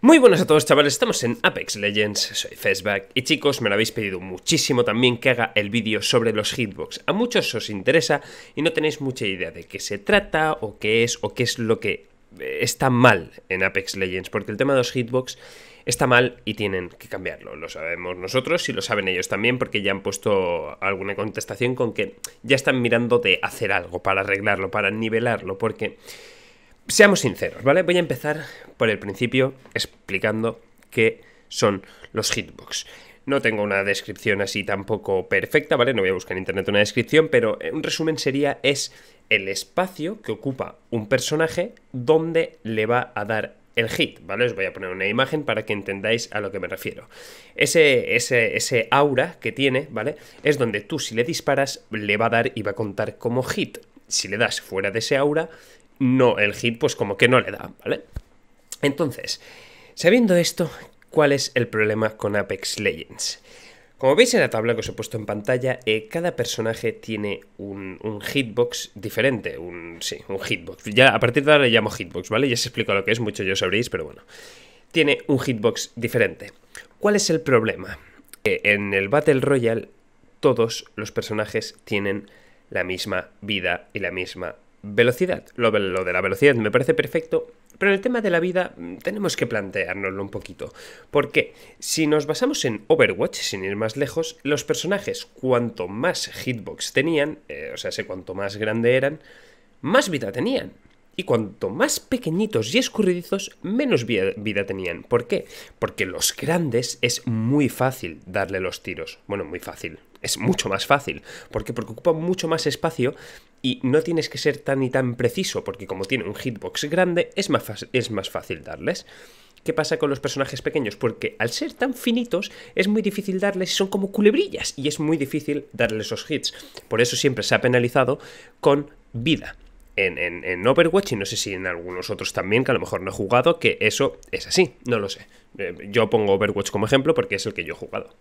Muy buenas a todos chavales, estamos en Apex Legends, soy Fastback y chicos me lo habéis pedido muchísimo también que haga el vídeo sobre los hitbox. A muchos os interesa y no tenéis mucha idea de qué se trata o qué es o qué es lo que eh, está mal en Apex Legends, porque el tema de los hitbox está mal y tienen que cambiarlo. Lo sabemos nosotros y lo saben ellos también porque ya han puesto alguna contestación con que ya están mirando de hacer algo para arreglarlo, para nivelarlo, porque seamos sinceros, ¿vale? Voy a empezar por el principio explicando qué son los hitbox. No tengo una descripción así tampoco perfecta, ¿vale? No voy a buscar en internet una descripción, pero un resumen sería es el espacio que ocupa un personaje donde le va a dar el hit, ¿vale? Os voy a poner una imagen para que entendáis a lo que me refiero. Ese, ese, ese aura que tiene, ¿vale? Es donde tú si le disparas le va a dar y va a contar como hit. Si le das fuera de ese aura, no, el hit pues como que no le da, ¿vale? Entonces, sabiendo esto, ¿cuál es el problema con Apex Legends? Como veis en la tabla que os he puesto en pantalla, eh, cada personaje tiene un, hitbox diferente, un, sí, un hitbox. Ya a partir de ahora le llamo hitbox, ¿vale? Ya se explica lo que es, mucho yo sabréis, pero bueno. Tiene un hitbox diferente. ¿Cuál es el problema? en el Battle Royale todos los personajes tienen la misma vida y la misma Velocidad, lo, de la velocidad me parece perfecto, pero en el tema de la vida mm, tenemos que planteárnoslo un poquito. Porque si nos basamos en Overwatch, sin ir más lejos, los personajes cuanto más hitbox tenían, eh, o sea, sé cuanto más grande eran, más vida tenían. Y cuanto más pequeñitos y escurridizos, menos vida, vida tenían. ¿Por qué? Porque los grandes es muy fácil darle los tiros. Bueno, muy fácil es mucho más fácil. porque Porque ocupa mucho más espacio y no tienes que ser tan y tan preciso, porque como tiene un hitbox grande, es más, es más fácil darles. ¿Qué pasa con los personajes pequeños? Porque al ser tan finitos, es muy difícil darles, son como culebrillas, y es muy difícil darles esos hits. Por eso siempre se ha penalizado con vida. En, en, Overwatch y no sé si en algunos otros también, que a lo mejor no he jugado, que eso es así, no lo sé. Eh, yo pongo Overwatch como ejemplo porque es el que yo he jugado.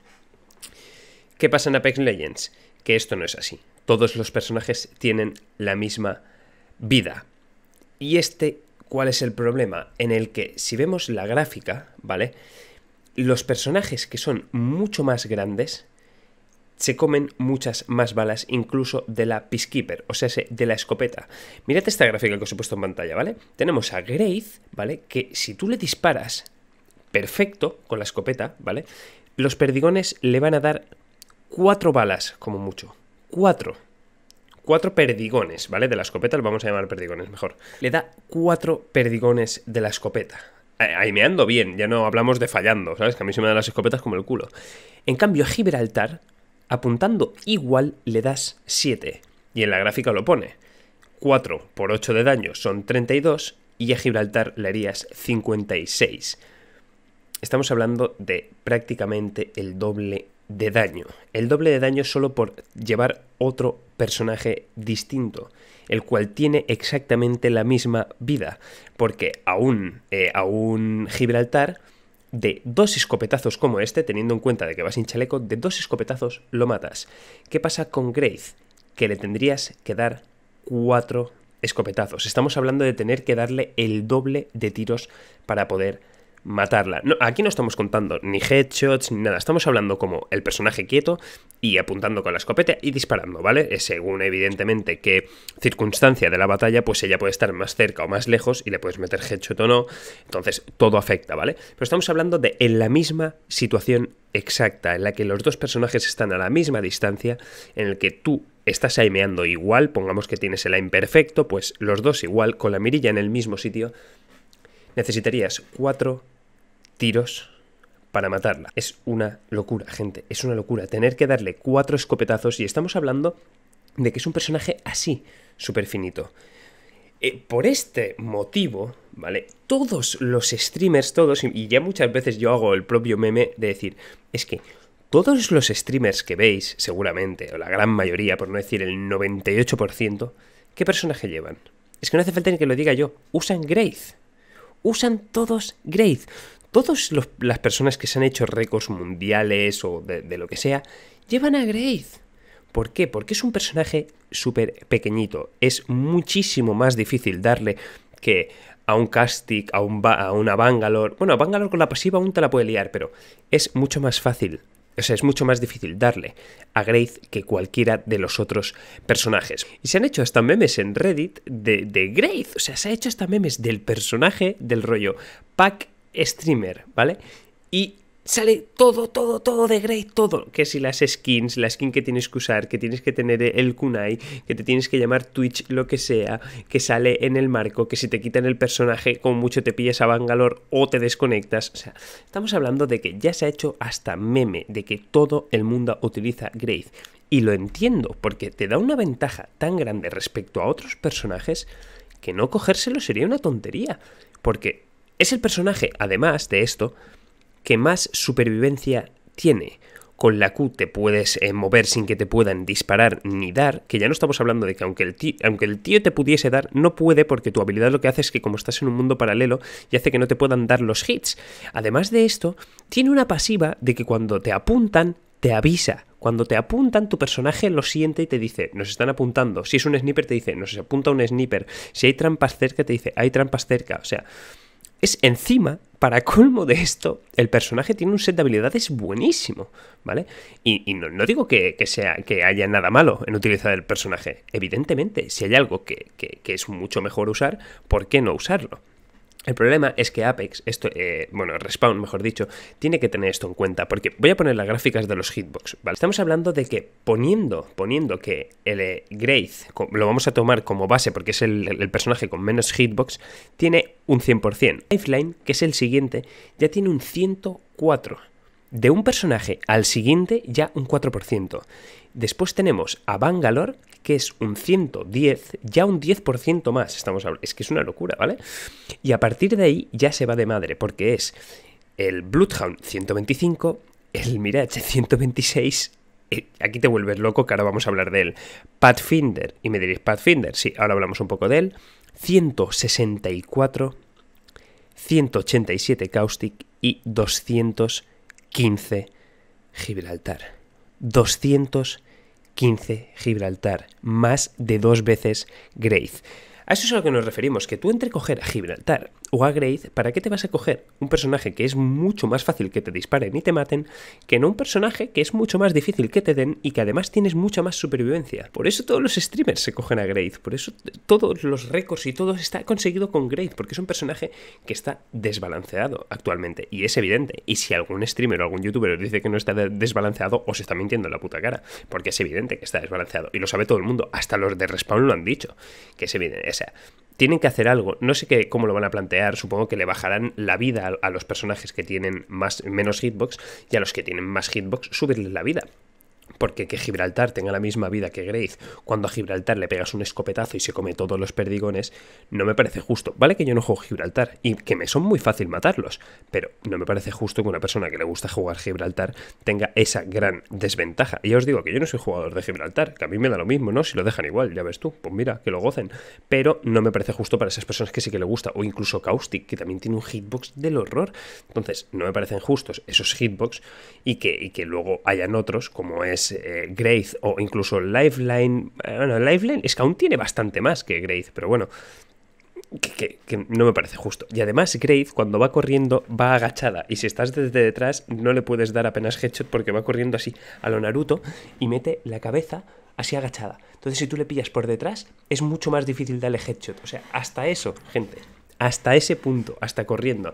¿Qué pasa en Apex Legends? Que esto no es así. Todos los personajes tienen la misma vida. Y este, ¿cuál es el problema? En el que si vemos la gráfica, ¿vale? Los personajes que son mucho más grandes se comen muchas más balas, incluso de la Peacekeeper, o sea, de la escopeta. Mirad esta gráfica que os he puesto en pantalla, ¿vale? Tenemos a Grace, ¿vale? Que si tú le disparas perfecto con la escopeta, ¿vale? Los perdigones le van a dar cuatro balas, como mucho. Cuatro. Cuatro perdigones, ¿vale? De la escopeta, lo vamos a llamar perdigones mejor. Le da cuatro perdigones de la escopeta. Ahí me ando bien, ya no hablamos de fallando, ¿sabes? Que a mí se me dan las escopetas como el culo. En cambio, a Gibraltar, apuntando igual, le das 7. Y en la gráfica lo pone. 4 por 8 de daño son 32 y a Gibraltar le harías 56. Estamos hablando de prácticamente el doble de daño. El doble de daño solo por llevar otro personaje distinto, el cual tiene exactamente la misma vida, porque aún un, a un Gibraltar de dos escopetazos como este, teniendo en cuenta de que vas sin chaleco, de dos escopetazos lo matas. ¿Qué pasa con Grace? Que le tendrías que dar cuatro escopetazos. Estamos hablando de tener que darle el doble de tiros para poder matarla. No, aquí no estamos contando ni headshots ni nada, estamos hablando como el personaje quieto y apuntando con la escopeta y disparando, ¿vale? Eh, según evidentemente qué circunstancia de la batalla, pues ella puede estar más cerca o más lejos y le puedes meter headshot o no, entonces todo afecta, ¿vale? Pero estamos hablando de en la misma situación exacta, en la que los dos personajes están a la misma distancia, en el que tú estás aimeando igual, pongamos que tienes el aim perfecto, pues los dos igual, con la mirilla en el mismo sitio, necesitarías cuatro tiros para matarla. Es una locura, gente, es una locura. Tener que darle cuatro escopetazos y estamos hablando de que es un personaje así, súper finito. Eh, por este motivo, ¿vale? Todos los streamers, todos, y ya muchas veces yo hago el propio meme de decir, es que todos los streamers que veis, seguramente, o la gran mayoría, por no decir el 98%, ¿qué personaje llevan? Es que no hace falta ni que lo diga yo, usan Grace. Usan todos Grace. Todas las personas que se han hecho récords mundiales o de, lo que sea, llevan a Grace. ¿Por qué? Porque es un personaje súper pequeñito. Es muchísimo más difícil darle que a un Castic, a, un a una Bangalore. Bueno, a Bangalore con la pasiva aún te la puede liar, pero es mucho más fácil. O sea, es mucho más difícil darle a Grace que cualquiera de los otros personajes. Y se han hecho hasta memes en Reddit de, de Grace. O sea, se ha hecho hasta memes del personaje del rollo. Pack streamer, ¿vale? Y sale todo, todo, todo de Grey, todo. Que si las skins, la skin que tienes que usar, que tienes que tener el kunai, que te tienes que llamar Twitch, lo que sea, que sale en el marco, que si te quitan el personaje, con mucho te pillas a Bangalore o te desconectas. O sea, estamos hablando de que ya se ha hecho hasta meme de que todo el mundo utiliza Grace. Y lo entiendo, porque te da una ventaja tan grande respecto a otros personajes que no cogérselo sería una tontería. Porque es el personaje, además de esto, que más supervivencia tiene. Con la Q te puedes eh, mover sin que te puedan disparar ni dar, que ya no estamos hablando de que aunque el, tío, aunque el tío te pudiese dar, no puede porque tu habilidad lo que hace es que como estás en un mundo paralelo y hace que no te puedan dar los hits. Además de esto, tiene una pasiva de que cuando te apuntan, te avisa. Cuando te apuntan, tu personaje lo siente y te dice, nos están apuntando. Si es un sniper, te dice, nos apunta un sniper. Si hay trampas cerca, te dice, hay trampas cerca. O sea, es encima, para colmo de esto, el personaje tiene un set de habilidades buenísimo, ¿vale? Y, no, digo que, sea, que haya nada malo en utilizar el personaje. Evidentemente, si hay algo que es mucho mejor usar, ¿por qué no usarlo? El problema es que Apex, esto, eh, bueno, Respawn, mejor dicho, tiene que tener esto en cuenta, porque voy a poner las gráficas de los hitbox, Estamos hablando de que poniendo, poniendo que el eh, lo vamos a tomar como base porque es el, el personaje con menos hitbox, tiene un 100%. Lifeline, que es el siguiente, ya tiene un 104%. De un personaje al siguiente ya un 4%. Después tenemos a Bangalore, que es un 110, ya un 10% más estamos Es que es una locura, ¿vale? Y a partir de ahí ya se va de madre, porque es el Bloodhound 125, el Mirage 126, eh, aquí te vuelves loco, que ahora vamos a hablar de él. Pathfinder, y me diréis, Pathfinder, sí, ahora hablamos un poco de él. 164, 187 Caustic y 215 Gibraltar. 215 15 Gibraltar, más de dos veces Grace. A eso es a lo que nos referimos, que tú entre coger a Gibraltar o a Grace, ¿para qué te vas a coger un personaje que es mucho más fácil que te disparen y te maten, que no un personaje que es mucho más difícil que te den y que además tienes mucha más supervivencia? Por eso todos los streamers se cogen a Grace, por eso todos los récords y todo está conseguido con Grace, porque es un personaje que está desbalanceado actualmente y es evidente. Y si algún streamer o algún youtuber dice que no está desbalanceado, os está mintiendo la puta cara, porque es evidente que está desbalanceado y lo sabe todo el mundo, hasta los de Respawn lo han dicho, que es evidente sea. Tienen que hacer algo. No sé qué, cómo lo van a plantear. Supongo que le bajarán la vida a, los personajes que tienen más, menos hitbox y a los que tienen más hitbox subirles la vida. Porque que Gibraltar tenga la misma vida que Grace cuando a Gibraltar le pegas un escopetazo y se come todos los perdigones, no me parece justo. Vale que yo no juego Gibraltar y que me son muy fácil matarlos, pero no me parece justo que una persona que le gusta jugar Gibraltar tenga esa gran desventaja. Y ya os digo que yo no soy jugador de Gibraltar, que a mí me da lo mismo, ¿no? Si lo dejan igual, ya ves tú, pues mira, que lo gocen. Pero no me parece justo para esas personas que sí que le gusta, o incluso Caustic, que también tiene un hitbox del horror. Entonces, no me parecen justos esos hitbox y que, y que luego hayan otros, como es eh, o incluso Lifeline. Eh, bueno, Lifeline es que aún tiene bastante más que Graith, pero bueno. Que, no me parece justo. Y además, Graith, cuando va corriendo, va agachada. Y si estás desde detrás, no le puedes dar apenas headshot porque va corriendo así a lo Naruto y mete la cabeza así agachada. Entonces, si tú le pillas por detrás, es mucho más difícil darle headshot. O sea, hasta eso, gente. Hasta ese punto, hasta corriendo.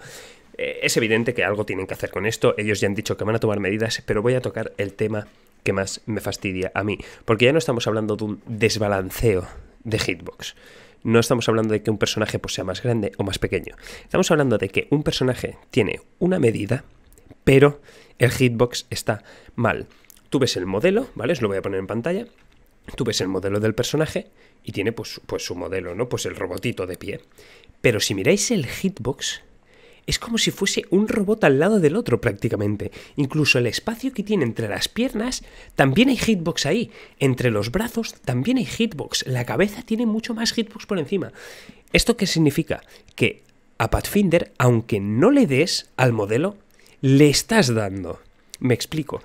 Eh, es evidente que algo tienen que hacer con esto. Ellos ya han dicho que van a tomar medidas, pero voy a tocar el tema que más me fastidia a mí. Porque ya no estamos hablando de un desbalanceo de hitbox. No estamos hablando de que un personaje pues, sea más grande o más pequeño. Estamos hablando de que un personaje tiene una medida, pero el hitbox está mal. Tú ves el modelo, ¿vale? Os lo voy a poner en pantalla. Tú ves el modelo del personaje y tiene pues, pues su modelo, ¿no? Pues el robotito de pie. Pero si miráis el hitbox, es como si fuese un robot al lado del otro prácticamente. Incluso el espacio que tiene entre las piernas, también hay hitbox ahí. Entre los brazos también hay hitbox. La cabeza tiene mucho más hitbox por encima. ¿Esto qué significa? Que a Pathfinder, aunque no le des al modelo, le estás dando. Me explico.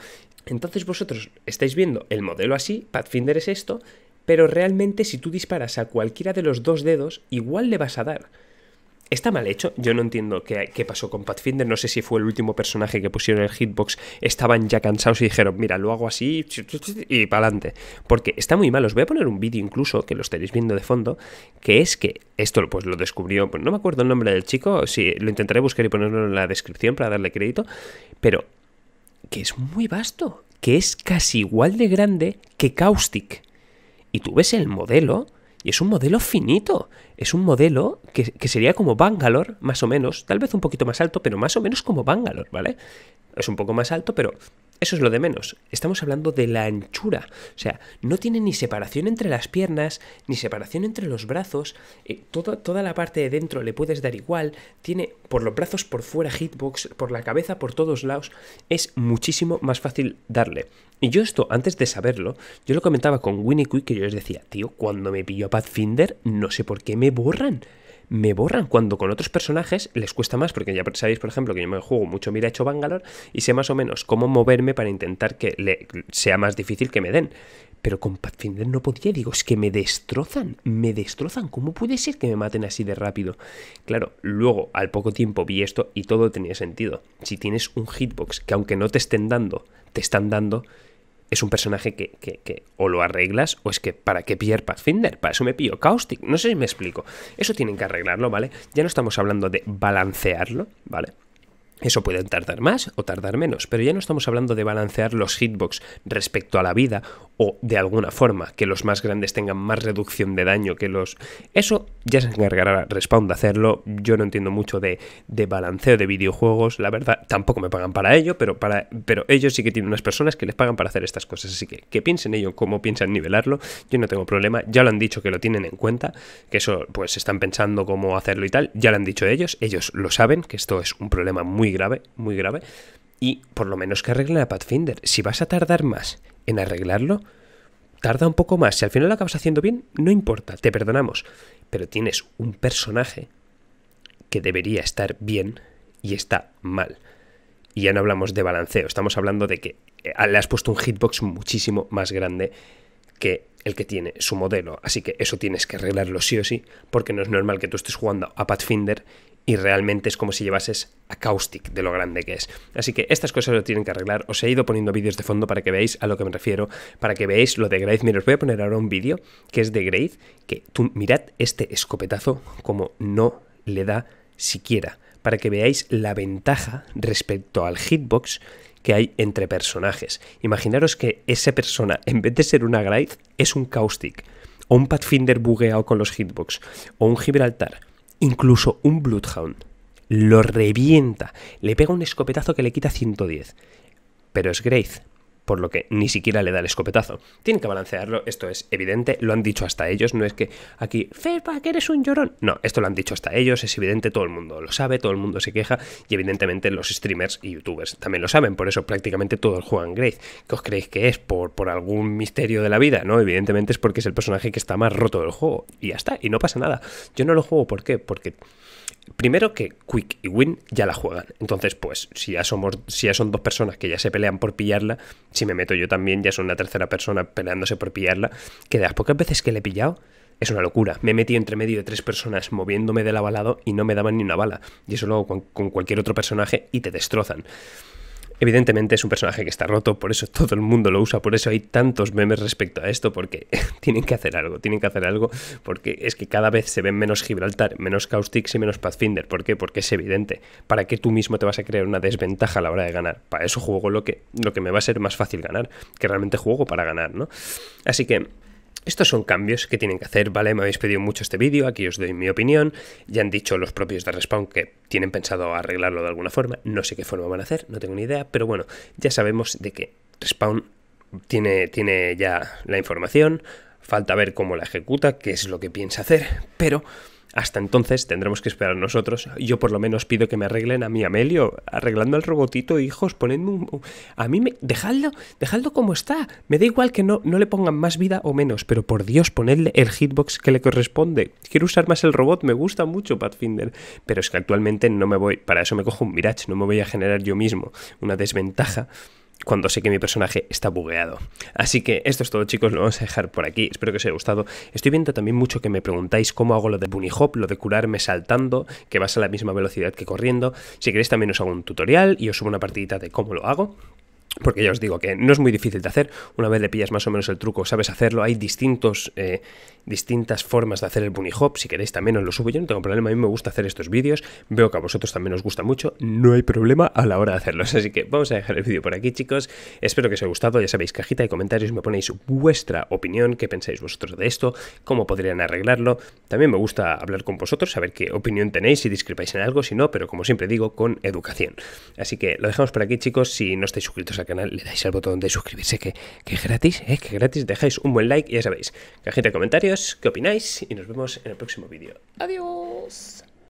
Entonces vosotros estáis viendo el modelo así, Pathfinder es esto, pero realmente si tú disparas a cualquiera de los dos dedos, igual le vas a dar. Está mal hecho, yo no entiendo qué, pasó con Pathfinder, no sé si fue el último personaje que pusieron en el hitbox, estaban ya cansados y dijeron, mira, lo hago así y para adelante. Porque está muy mal, os voy a poner un vídeo incluso, que lo estaréis viendo de fondo, que es que esto pues lo descubrió, pues, no me acuerdo el nombre del chico, sí, lo intentaré buscar y ponerlo en la descripción para darle crédito, pero que es muy vasto, que es casi igual de grande que Caustic. Y tú ves el modelo y es un modelo finito. Es un modelo que, que, sería como Bangalore, más o menos. Tal vez un poquito más alto, pero más o menos como Bangalore, ¿vale? Es un poco más alto, pero eso es lo de menos. Estamos hablando de la anchura. O sea, no tiene ni separación entre las piernas, ni separación entre los brazos. Eh, toda, toda la parte de dentro le puedes dar igual. Tiene por los brazos por fuera hitbox, por la cabeza por todos lados. Es muchísimo más fácil darle. Y yo esto, antes de saberlo, yo lo comentaba con Winnie Quick que yo les decía, tío, cuando me pillo a Pathfinder, no sé por qué me borran me borran cuando con otros personajes les cuesta más, porque ya sabéis, por ejemplo, que yo me juego mucho Mira hecho Bangalore y sé más o menos cómo moverme para intentar que sea más difícil que me den. Pero con Pathfinder no podía, digo, es que me destrozan, me destrozan. ¿Cómo puede ser que me maten así de rápido? Claro, luego al poco tiempo vi esto y todo tenía sentido. Si tienes un hitbox que aunque no te estén dando, te están dando, es un personaje que, que, que, o lo arreglas o es que ¿para qué pillar Pathfinder? Para eso me pillo Caustic. No sé si me explico. Eso tienen que arreglarlo, ¿vale? Ya no estamos hablando de balancearlo, ¿vale? Eso puede tardar más o tardar menos, pero ya no estamos hablando de balancear los hitbox respecto a la vida o de alguna forma que los más grandes tengan más reducción de daño que los... Eso ya se encargará Respawn de hacerlo, yo no entiendo mucho de, de balanceo de videojuegos, la verdad tampoco me pagan para ello, pero, para, pero ellos sí que tienen unas personas que les pagan para hacer estas cosas, así que que piensen ello, cómo piensan nivelarlo, yo no tengo problema, ya lo han dicho que lo tienen en cuenta, que eso pues están pensando cómo hacerlo y tal, ya lo han dicho ellos, ellos lo saben, que esto es un problema muy grave, muy grave. Y por lo menos que arreglen a Pathfinder. Si vas a tardar más en arreglarlo, tarda un poco más. Si al final lo acabas haciendo bien, no importa, te perdonamos. Pero tienes un personaje que debería estar bien y está mal. Y ya no hablamos de balanceo, estamos hablando de que eh, le has puesto un hitbox muchísimo más grande que el que tiene su modelo. Así que eso tienes que arreglarlo sí o sí, porque no es normal que tú estés jugando a Pathfinder y realmente es como si llevases a Caustic de lo grande que es. Así que estas cosas lo tienen que arreglar. Os he ido poniendo vídeos de fondo para que veáis a lo que me refiero, para que veáis lo de Graith. Mira, os voy a poner ahora un vídeo que es de Graith. que tú mirad este escopetazo como no le da siquiera, para que veáis la ventaja respecto al hitbox que hay entre personajes. Imaginaros que esa persona, en vez de ser una Graith es un Caustic, o un Pathfinder bugueado con los hitbox, o un Gibraltar, incluso un Bloodhound. Lo revienta, le pega un escopetazo que le quita 110. Pero es Grace, por lo que ni siquiera le da el escopetazo. Tienen que balancearlo, esto es evidente, lo han dicho hasta ellos, no es que aquí, fepa, que eres un llorón. No, esto lo han dicho hasta ellos, es evidente, todo el mundo lo sabe, todo el mundo se queja y evidentemente los streamers y youtubers también lo saben, por eso prácticamente todos juegan Grace. ¿Qué os creéis que es? Por, por algún misterio de la vida, ¿no? Evidentemente es porque es el personaje que está más roto del juego y ya está, y no pasa nada. Yo no lo juego, ¿por qué? Porque... Primero que Quick y Win ya la juegan. Entonces, pues, si ya somos, si ya son dos personas que ya se pelean por pillarla, si me meto yo también, ya soy una tercera persona peleándose por pillarla, que de las pocas veces que le he pillado, es una locura. Me he metido entre medio de tres personas moviéndome del avalado y no me daban ni una bala. Y eso lo hago con cualquier otro personaje y te destrozan. Evidentemente es un personaje que está roto, por eso todo el mundo lo usa, por eso hay tantos memes respecto a esto, porque tienen que hacer algo, tienen que hacer algo, porque es que cada vez se ven menos Gibraltar, menos Caustics y menos Pathfinder. ¿Por qué? Porque es evidente. ¿Para qué tú mismo te vas a crear una desventaja a la hora de ganar? Para eso juego lo que, lo que me va a ser más fácil ganar, que realmente juego para ganar, ¿no? Así que estos son cambios que tienen que hacer, ¿vale? Me habéis pedido mucho este vídeo, aquí os doy mi opinión. Ya han dicho los propios de Respawn que tienen pensado arreglarlo de alguna forma. No sé qué forma van a hacer, no tengo ni idea, pero bueno, ya sabemos de que Respawn tiene, tiene ya la información. Falta ver cómo la ejecuta, qué es lo que piensa hacer, pero hasta entonces tendremos que esperar nosotros. Yo por lo menos pido que me arreglen a mi Amelio, arreglando al robotito, hijos, ponedme un... A mí Dejadlo, dejadlo como está. Me da igual que no, no le pongan más vida o menos, pero por Dios, ponedle el hitbox que le corresponde. Quiero usar más el robot, me gusta mucho Pathfinder, pero es que actualmente no me voy... Para eso me cojo un Mirage, no me voy a generar yo mismo una desventaja cuando sé que mi personaje está bugueado. Así que esto es todo chicos, lo vamos a dejar por aquí, espero que os haya gustado. Estoy viendo también mucho que me preguntáis cómo hago lo de bunny hop, lo de curarme saltando, que vas a la misma velocidad que corriendo. Si queréis también os hago un tutorial y os subo una partidita de cómo lo hago. Porque ya os digo que no es muy difícil de hacer, una vez le pillas más o menos el truco, sabes hacerlo, hay distintos, eh, distintas formas de hacer el bunny hop, si queréis también os lo subo, yo no tengo problema, a mí me gusta hacer estos vídeos, veo que a vosotros también os gusta mucho, no hay problema a la hora de hacerlos, así que vamos a dejar el vídeo por aquí chicos, espero que os haya gustado, ya sabéis, cajita de comentarios me ponéis vuestra opinión, qué pensáis vosotros de esto, cómo podrían arreglarlo, también me gusta hablar con vosotros, saber qué opinión tenéis, si discrepáis en algo, si no, pero como siempre digo, con educación. Así que lo dejamos por aquí chicos, si no estáis suscritos a canal, le dais al botón de suscribirse, que, que es gratis, es ¿eh? que gratis, dejáis un buen like y ya sabéis, cajita de comentarios, qué opináis y nos vemos en el próximo vídeo. Adiós.